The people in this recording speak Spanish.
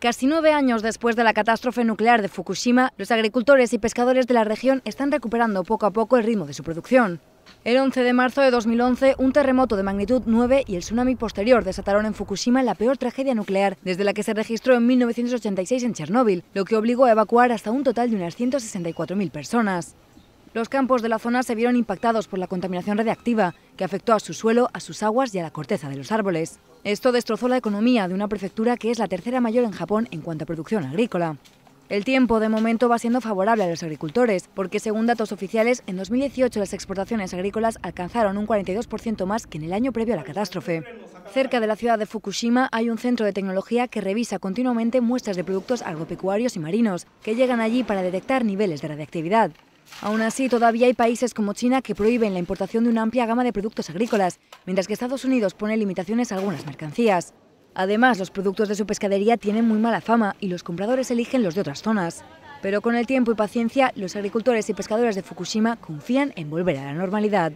Casi nueve años después de la catástrofe nuclear de Fukushima, los agricultores y pescadores de la región están recuperando poco a poco el ritmo de su producción. El 11 de marzo de 2011, un terremoto de magnitud 9 y el tsunami posterior desataron en Fukushima la peor tragedia nuclear desde la que se registró en 1986 en Chernóbil, lo que obligó a evacuar hasta un total de unas 164.000 personas. Los campos de la zona se vieron impactados por la contaminación radiactiva, que afectó a su suelo, a sus aguas y a la corteza de los árboles. Esto destrozó la economía de una prefectura que es la tercera mayor en Japón en cuanto a producción agrícola. El tiempo de momento va siendo favorable a los agricultores, porque según datos oficiales, en 2018 las exportaciones agrícolas alcanzaron un 42% más que en el año previo a la catástrofe. Cerca de la ciudad de Fukushima hay un centro de tecnología que revisa continuamente muestras de productos agropecuarios y marinos, que llegan allí para detectar niveles de radiactividad. Aún así, todavía hay países como China que prohíben la importación de una amplia gama de productos agrícolas, mientras que Estados Unidos pone limitaciones a algunas mercancías. Además, los productos de su pescadería tienen muy mala fama y los compradores eligen los de otras zonas. Pero con el tiempo y paciencia, los agricultores y pescadores de Fukushima confían en volver a la normalidad.